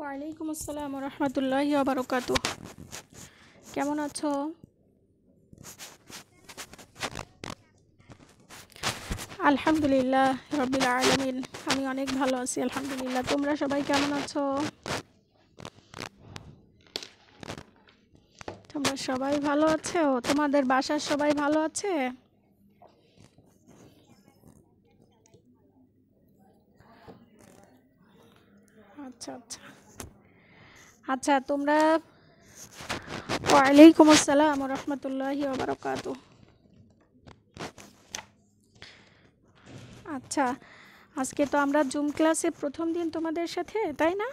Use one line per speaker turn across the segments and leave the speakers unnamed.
ওয়ালাইকুম আসসালাম রহমতুল্লাহ আবরকাত কেমন আছো আলহামদুলিল্লাহ রবিল আলমিন আমি অনেক ভালো আছি আলহামদুলিল্লাহ তোমরা সবাই কেমন আছো তোমরা সবাই ভালো আছো তোমাদের বাসার সবাই ভালো আছে আচ্ছা আচ্ছা আচ্ছা তোমরা ওয়ালাইকুম আসসালাম রহমতুল্লাহি ওবরকাত আচ্ছা আজকে তো আমরা জুম ক্লাসে প্রথম দিন তোমাদের সাথে তাই না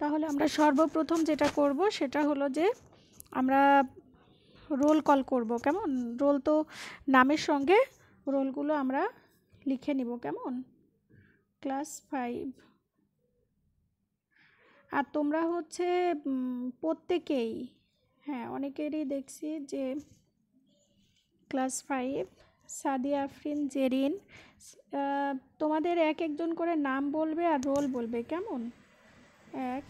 তাহলে আমরা সর্বপ্রথম যেটা করব সেটা হলো যে আমরা রোল কল করব কেমন রোল তো নামের সঙ্গে রোলগুলো আমরা লিখে নিব কেমন ক্লাস ফাইভ আর তোমরা হচ্ছে প্রত্যেকেই হ্যাঁ অনেকেরই দেখছি যে ক্লাস ফাইভ সাদিয়া আফরিন জেরিন তোমাদের এক একজন করে নাম বলবে আর রোল বলবে কেমন এক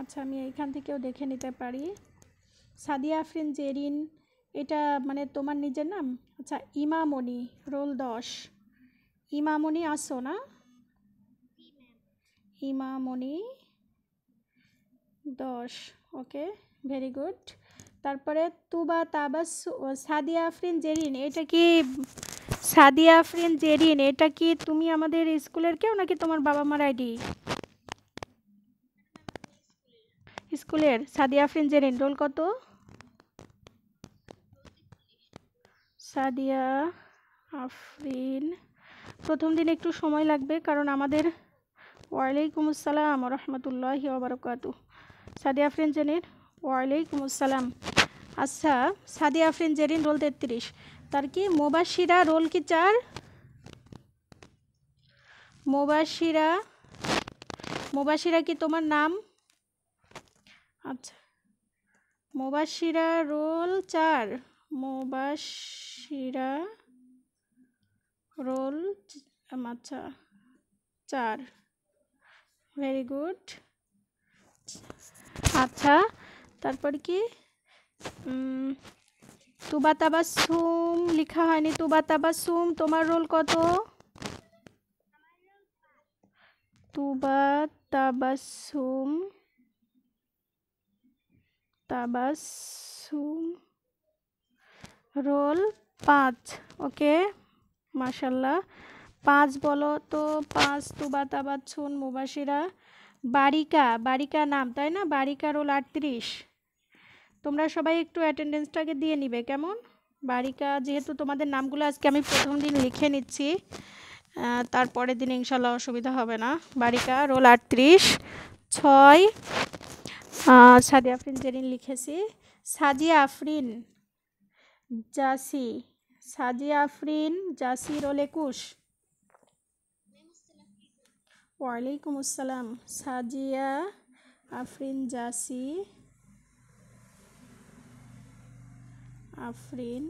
আচ্ছা আমি এইখান থেকেও দেখে নিতে পারি সাদিয়া আফরিন জেরিন এটা মানে তোমার নিজের নাম আচ্ছা ইমামণি রোল দশ ইমামণি আসো না ইমামনি দশ ওকে ভেরি গুড তারপরে তুবা তাবাস সাদিয়া আফরিন জেরিন এটা কি সাদিয়া আফরিন জেরিন এটা কি তুমি আমাদের স্কুলের কেউ নাকি তোমার বাবা মার আইডি স্কুলের সাদিয়া আফরিন জেরিন রোল কত সাদিয়া আফরিন প্রথম দিন একটু সময় লাগবে কারণ আমাদের ওয়ালাইকুম আসসালাম রহমতুল্লাহ ওবরকাত সাদিয়া আফরিন জেরিন ওয়ালাইকুম আসসালাম আচ্ছা সাদিয়া আফরিন জেরিন রোল তেত্রিশ তার কি মোবাসিরা রোল কি চার মোবাসিরা মোবাশিরা কি তোমার নাম আচ্ছা মোবাসিরা রোল চার মোবাসিরা রোল আচ্ছা চার ভেরি গুড আচ্ছা তারপর কি তুবা সুম লেখা হয়নি তুবা সুম তোমার রোল কত তুবা তাবা সুম রোল পাঁচ ওকে মাশাল্লাহ পাঁচ বলো তো পাঁচ তো তুবাতাবাচ্ছুন মুবাসীরা বারিকা বারিকা নাম তাই না বারিকা রোল আটত্রিশ তোমরা সবাই একটু অ্যাটেন্ডেন্সটাকে দিয়ে নিবে কেমন বারিকা যেহেতু তোমাদের নামগুলো আজকে আমি প্রথম দিন লিখে নিচ্ছি তারপরের দিন ইনশাল্লাহ অসুবিধা হবে না বারিকা রোল আটত্রিশ ছয় সাদি আফরিন জেরিন লিখেছি সাজিয়া আফরিন জাসি সাজি আফরিন জাসি রোল একুশ ওয়ালাইকুম আসসালাম সাজিয়া আফরিন জাসি আফরিন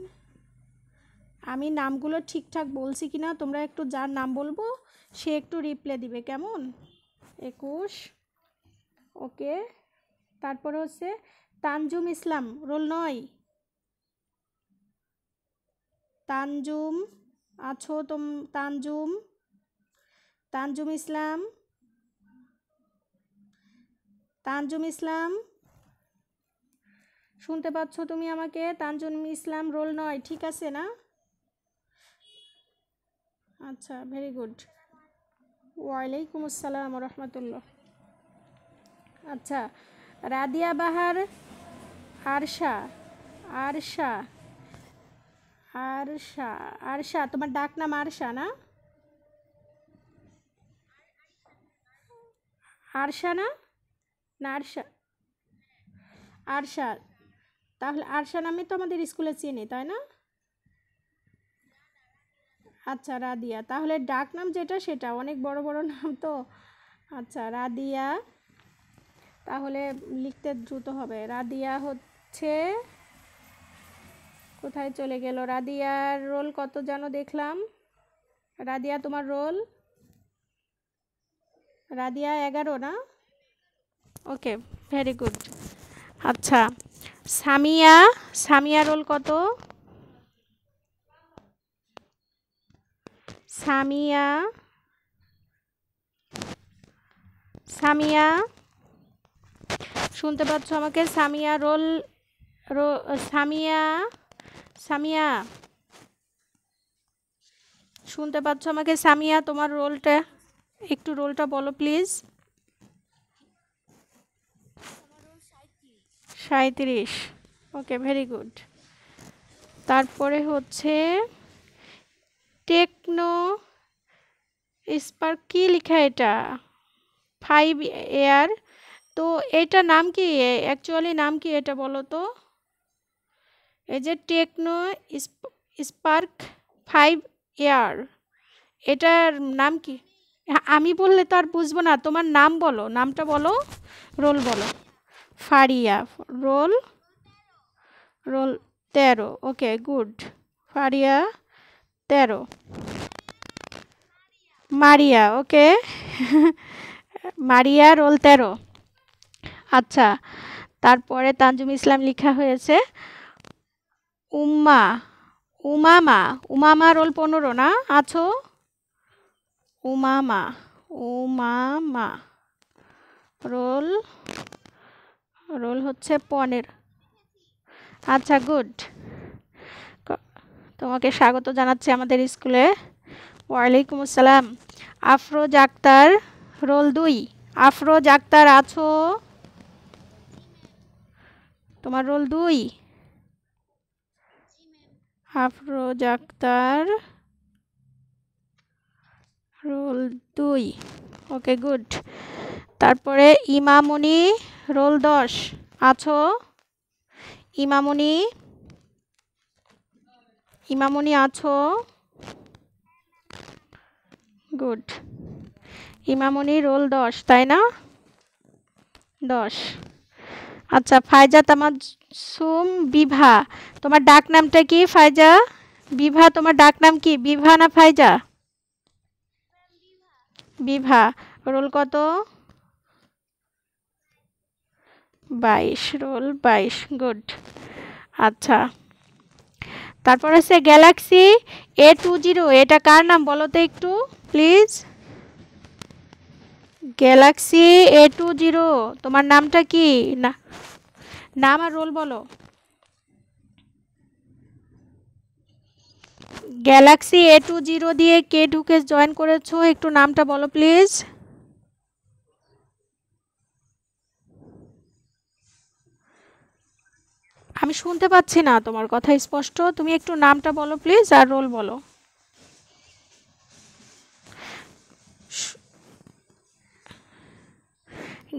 আমি নামগুলো ঠিকঠাক বলছি কি না তোমরা একটু যার নাম বলবো সে একটু রিপ্লাই দিবে কেমন একুশ ওকে তারপরে হচ্ছে তানজুম ইসলাম রোল নয় তানজুম আছো তোম তানজুম তানজুম ইসলাম তানজুম ইসলাম শুনতে পাচ্ছ তুমি আমাকে তানজুম ইসলাম রোল নয় ঠিক আছে না আচ্ছা ভেরি গুড ওয়ালাইকুম আসসালাম রহমতুল্লাহ আচ্ছা রাদিয়া বাহার আরশা আরশা আরশা আরশা তোমার ডাক নাম আরশা না আরশানা না আরশার তাহলে আরশা নামে তো আমাদের স্কুলে চিনি তাই না আচ্ছা রাদিয়া তাহলে ডাক নাম যেটা সেটা অনেক বড় বড় নাম তো আচ্ছা রাদিয়া তাহলে লিখতে দ্রুত হবে রাদিয়া হচ্ছে কোথায় চলে গেল রাদিয়ার রোল কত যেন দেখলাম রাদিয়া তোমার রোল রাদিয়া এগারো না ওকে ভেরি গুড আচ্ছা সামিয়া সামিয়া রোল কত সামিয়া সামিয়া শুনতে পাচ্ছ আমাকে সামিয়া রোল রো সামিয়া সামিয়া শুনতে পাচ্ছ আমাকে সামিয়া তোমার রোলটা একটু রোলটা বলো প্লিজ সাঁত্রিশ ওকে ভেরি গুড তারপরে হচ্ছে টেকনো স্পার্ক কী লেখা এটা ফাইভ এয়ার তো এটা নাম কি অ্যাকচুয়ালি নাম কি এটা বলো তো এই যে টেকনো স্পার্ক ফাইভ এয়ার এটার নাম কি হ্যাঁ, আমি বললে তো আর বুঝবো না তোমার নাম বলো নামটা বলো রোল বলো ফারিয়া রোল রোল তেরো ওকে গুড ফারিয়া তেরো মারিয়া ওকে মারিয়া রোল তেরো আচ্ছা তারপরে তানজুম ইসলাম লেখা হয়েছে উম্মা উমামা উমামা রোল পনেরো না আছো উমামা উমামা রোল রোল হচ্ছে পনের আচ্ছা গুড তোমাকে স্বাগত জানাচ্ছি আমাদের স্কুলে ওয়ালাইকুম আসসালাম আফরোজ আক্তার রোল দুই আফরোজ আক্তার আছো তোমার রোল দুই আফরোজ আক্তার রোল দুই ওকে গুড তারপরে ইমামুনি রোল দশ আছো ইমামুনি ইমামুনি আছো গুড ইমামুনি রোল দশ তাই না দশ আচ্ছা ফাইজা তোমার সুম বিভা তোমার ডাক নামটা কি ফাইজা বিভা তোমার ডাক নাম কি বিভা না ফাইজা বিভা রোল কত বাইশ রোল বাইশ গুড আচ্ছা তারপর আছে গ্যালাক্সি এ টু জিরো এটা কার নাম বলো তো একটু please Galaxy A two zero তোমার নামটা কি না নাম আর রোল বলো গ্যালাক্সি এ টু জিরো দিয়ে কে ঢুকে জয়েন করেছো একটু নামটা বলো প্লিজ আমি শুনতে পাচ্ছি না তোমার কথা স্পষ্ট তুমি একটু নামটা বলো প্লিজ আর রোল বলো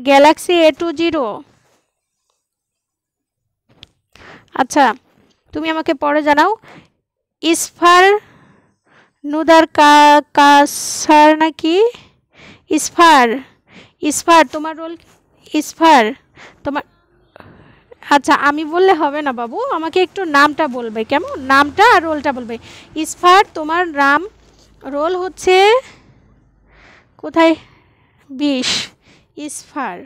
গ্যালাক্সি এ টু জিরো আচ্ছা তুমি আমাকে পরে জানাও ইসফার নুদার কাসার নাকি ইসফার ইসফার তোমার রোল ইসফার তোমার আচ্ছা আমি বললে হবে না বাবু আমাকে একটু নামটা বলবে কেমন নামটা আর রোলটা বলবে ইসফার তোমার নাম রোল হচ্ছে কোথায় বিশ ইসফার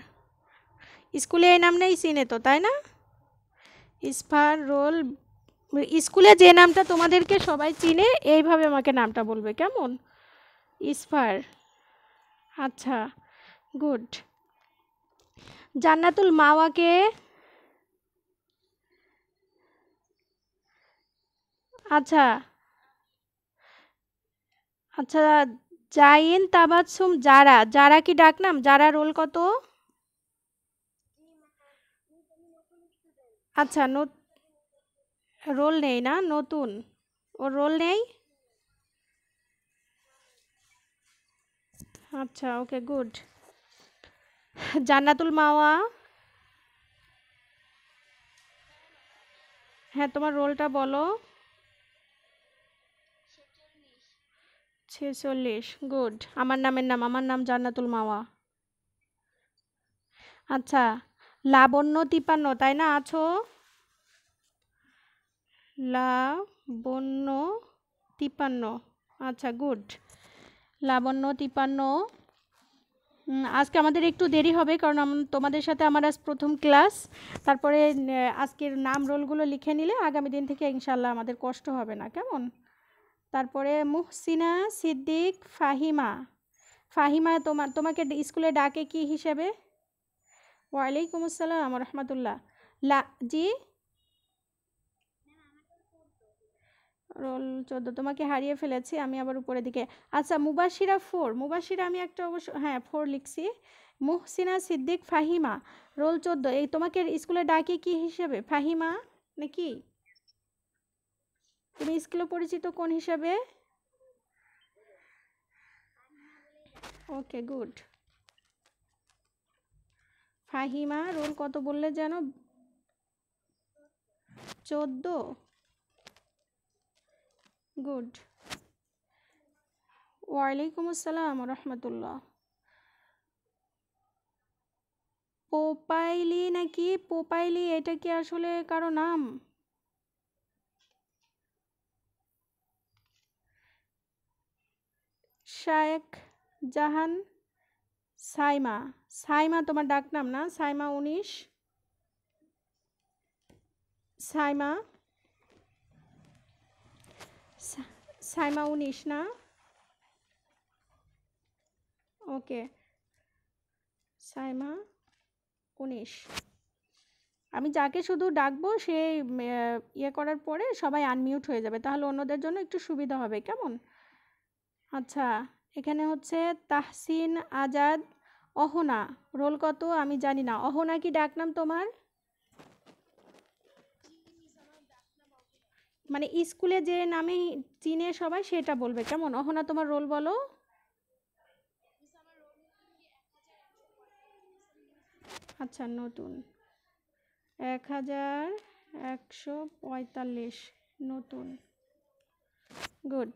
স্কুলে এই নাম নেই চিনে তো তাই না ইসফার রোল স্কুলে যে নামটা তোমাদেরকে সবাই চিনে এইভাবে আমাকে নামটা বলবে কেমন ইসফার আচ্ছা গুড জান্নাতুল মাওয়াকে আচ্ছা আচ্ছা জাইন তাবাসুম যারা যারা কি ডাকনাম যারা রোল কত আচ্ছা রোল নেই না নতুন ও রোল নেই আচ্ছা ওকে গুড জান্নাতুল মাওয়া হ্যাঁ তোমার রোলটা বলো ছেচল্লিশ গুড আমার নামের নাম আমার নাম জান্নাতুল মাওয়া আচ্ছা লাবণ্য তিপান্ন তাই না আছো লাবণ্য তিপান্ন আচ্ছা গুড লাবণ্য তিপান্ন আজকে আমাদের একটু দেরি হবে কারণ তোমাদের সাথে আমার আজ প্রথম ক্লাস তারপরে আজকের নাম রোলগুলো লিখে নিলে আগামী দিন থেকে ইনশাল্লাহ আমাদের কষ্ট হবে না কেমন তারপরে মুহসিনা সিদ্দিক ফাহিমা ফাহিমা তোমার তোমাকে স্কুলে ডাকে কি হিসেবে ওয়ালাইকুম আসসালাম রহমতুল্লাহ লা জি রোল চোদ্দো তোমাকে হারিয়ে ফেলেছি আমি আবার উপরের দিকে আচ্ছা মুবাসিরা ফোর মুবাসিরা আমি একটা অবশ্য হ্যাঁ ফোর লিখছি মুহসিনা সিদ্দিক ফাহিমা রোল চোদ্দো এই তোমাকে স্কুলে ডাকি কি হিসেবে ফাহিমা নাকি তুমি স্কুলে পরিচিত কোন হিসাবে ওকে গুড ফাহিমা রোল কত বললে যেন চোদ্দো গুড ওয়ালাইকুম আসসালাম রহমতুল্লাহ পোপাইলি নাকি পোপাইলি এটা কি আসলে কারো নাম শায়েক জাহান সাইমা সাইমা তোমার ডাকনাম না সাইমা উনিশ সাইমা সাইমা উনিশ না ওকে সাইমা উনিশ আমি যাকে শুধু ডাকবো সে ইয়ে করার পরে সবাই আনমিউট হয়ে যাবে তাহলে অন্যদের জন্য একটু সুবিধা হবে কেমন আচ্ছা এখানে হচ্ছে তাহসিন আজাদ অহনা রোল কত আমি জানি না অহনা কি ডাকনাম তোমার মানে স্কুলে যে নামে চিনে সবাই সেটা বলবে কেমন অহনা তোমার রোল বলো আচ্ছা নতুন এক হাজার একশো পঁয়তাল্লিশ নতুন গুড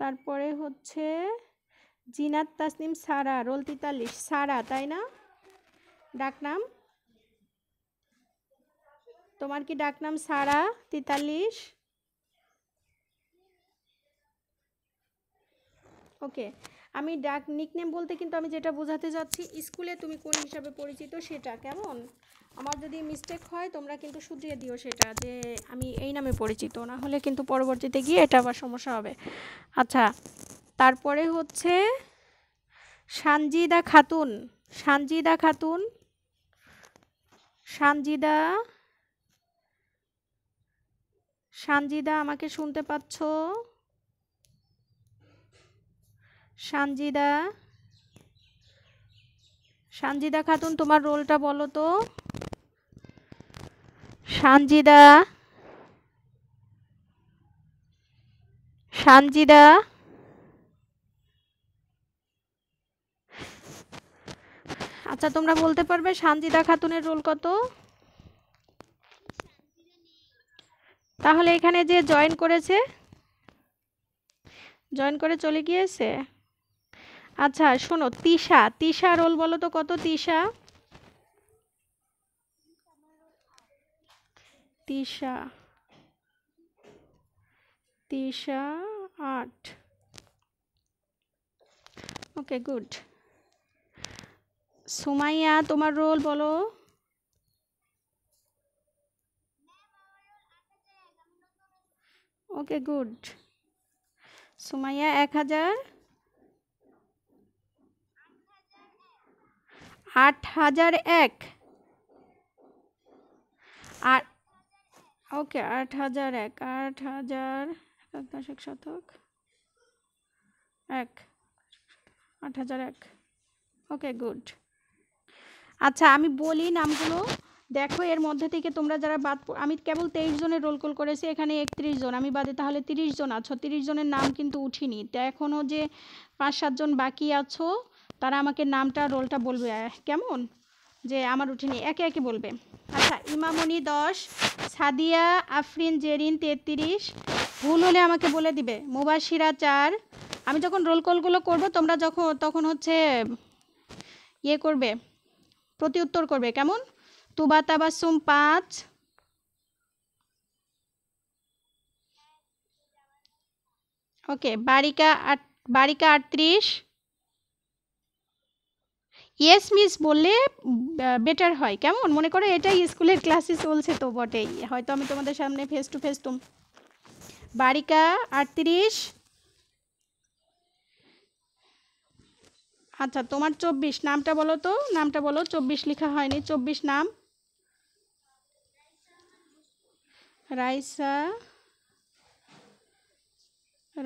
তারপরে হচ্ছে জিনাত তাসনিম সারা রোল তিতাল্লিশ সারা তাই না ডাকনাম তোমার কি ডাকনাম সারা তেতাল্লিশ ওকে আমি ডাক নিকনেম বলতে কিন্তু আমি যেটা বোঝাতে যাচ্ছি স্কুলে তুমি কোন হিসাবে পরিচিত সেটা কেমন আমার যদি মিস্টেক হয় তোমরা কিন্তু শুধরিয়ে দিও সেটা যে আমি এই নামে পরিচিত না হলে কিন্তু পরবর্তীতে গিয়ে এটা আবার সমস্যা হবে আচ্ছা তারপরে হচ্ছে সানজিদা খাতুন সানজিদা খাতুন সানজিদা সানজিদা আমাকে শুনতে পাচ্ছ সানজিদা সানজিদা খাতুন তোমার রোলটা বলো তো সানজিদা সানজিদা আচ্ছা তোমরা বলতে পারবে সানজিদা খাতুনের রোল কত তাহলে এখানে যে জয়েন করেছে জয়েন করে চলে গিয়েছে আচ্ছা শোনো তিশা তিশা রোল বলো তো কত তিশা তিশা তিশা আট ওকে গুড সুমাইয়া তোমার রোল বলো ওকে গুড সুমাইয়া এক হাজার আট হাজার এক আট ওকে আট হাজার এক আট হাজার এক দশক শতক এক আট হাজার এক ওকে গুড আচ্ছা আমি বলি নামগুলো দেখো এর মধ্যে থেকে তোমরা যারা বাদ আমি কেবল তেইশ জনের রোল কল করেছি এখানে একত্রিশ জন আমি বাদে তাহলে তিরিশ জন আছো তিরিশ জনের নাম কিন্তু উঠিনি তো এখনও যে পাঁচ সাতজন বাকি আছো তারা আমাকে নামটা রোলটা বলবে কেমন যে আমার উঠিনি একে একে বলবে আচ্ছা ইমামনি দশ সাদিয়া আফরিন জেরিন তেত্রিশ ভুল হলে আমাকে বলে দিবে মুবাসিরা চার আমি যখন রোল কলগুলো করবো তোমরা যখন তখন হচ্ছে ইয়ে করবে প্রতি উত্তর করবে কেমন তুবা তাবাসুম পাঁচ ওকে বারিকা আট বারিকা আটত্রিশ ইয়েস মিস বললে বেটার হয় কেমন মনে করো এটাই স্কুলের ক্লাসে চলছে তো বটেই হয়তো আমি তোমাদের সামনে ফেস টু ফেস তুম বারিকা আটত্রিশ আচ্ছা তোমার চব্বিশ নামটা বলো তো নামটা বলো চব্বিশ লেখা হয়নি চব্বিশ নাম রাইসা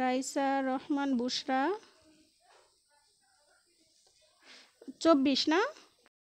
রাইসা রহমান বুসরা চব্বিশ না